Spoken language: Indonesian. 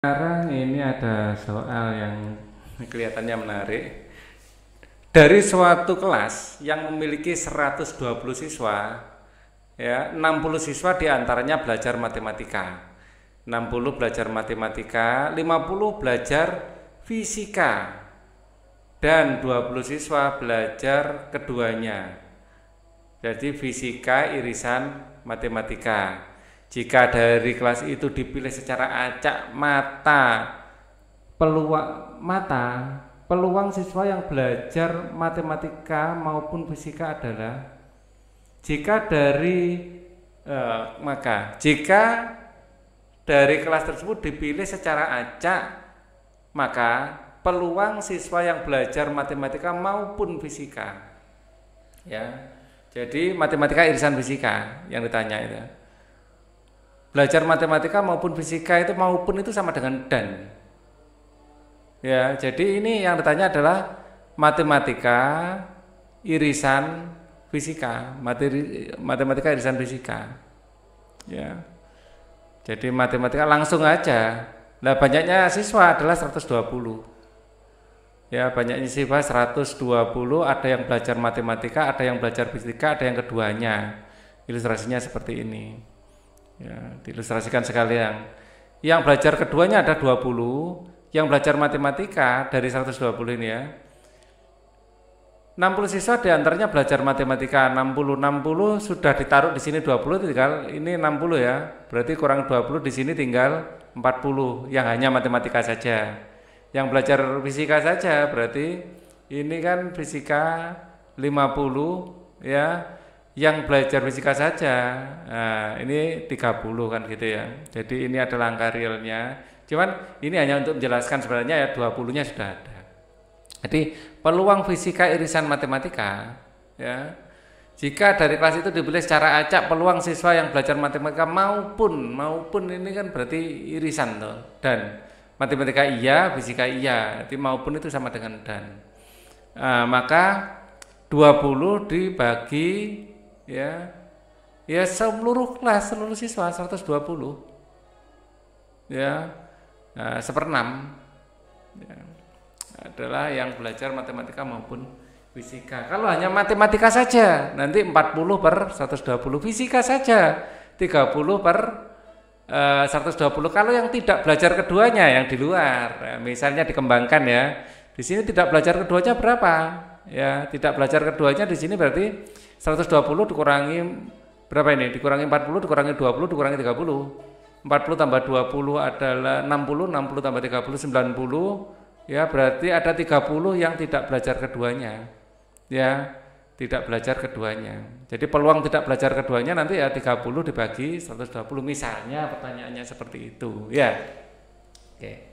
Sekarang ini ada soal yang kelihatannya menarik. Dari suatu kelas yang memiliki 120 siswa, ya, 60 siswa diantaranya belajar matematika. 60 belajar matematika, 50 belajar fisika. Dan 20 siswa belajar keduanya. Jadi fisika irisan matematika. Jika dari kelas itu dipilih secara acak mata, peluang mata, peluang siswa yang belajar matematika maupun fisika adalah jika dari eh, maka jika dari kelas tersebut dipilih secara acak maka peluang siswa yang belajar matematika maupun fisika ya jadi matematika irisan fisika yang ditanya itu belajar matematika maupun fisika itu maupun itu sama dengan dan. Ya, jadi ini yang ditanya adalah matematika irisan fisika, materi, matematika irisan fisika. Ya. Jadi matematika langsung aja. Nah, banyaknya siswa adalah 120. Ya, banyaknya siswa 120, ada yang belajar matematika, ada yang belajar fisika, ada yang keduanya. Ilustrasinya seperti ini. Ya, diilustrasikan sekalian. Yang belajar keduanya ada 20, yang belajar matematika dari 120 ini ya. 60 siswa diantaranya belajar matematika 60 60 sudah ditaruh di sini 20 tinggal ini 60 ya berarti kurang 20 di sini tinggal 40 yang hanya matematika saja yang belajar fisika saja berarti ini kan fisika 50 ya yang belajar fisika saja nah, ini 30 kan gitu ya jadi ini adalah angka realnya cuman ini hanya untuk menjelaskan sebenarnya ya 20 nya sudah ada jadi peluang fisika irisan matematika ya jika dari kelas itu dibeli secara acak peluang siswa yang belajar matematika maupun maupun ini kan berarti irisan tuh dan matematika iya fisika iya jadi maupun itu sama dengan dan nah, maka 20 dibagi ya ya seluruh kelas seluruh siswa 120 ya nah, seperenam ya, adalah yang belajar matematika maupun fisika. Kalau hanya matematika saja, nanti 40 per 120. Fisika saja 30 per eh, uh, 120. Kalau yang tidak belajar keduanya yang di luar, misalnya dikembangkan ya. Di sini tidak belajar keduanya berapa? ya tidak belajar keduanya di sini berarti 120 dikurangi berapa ini? Dikurangi 40, dikurangi 20, dikurangi 30. 40 tambah 20 adalah 60, 60 tambah 30 90. Ya, berarti ada 30 yang tidak belajar keduanya. Ya, tidak belajar keduanya. Jadi peluang tidak belajar keduanya nanti ya 30 dibagi 120 misalnya pertanyaannya seperti itu, ya. Oke. Okay.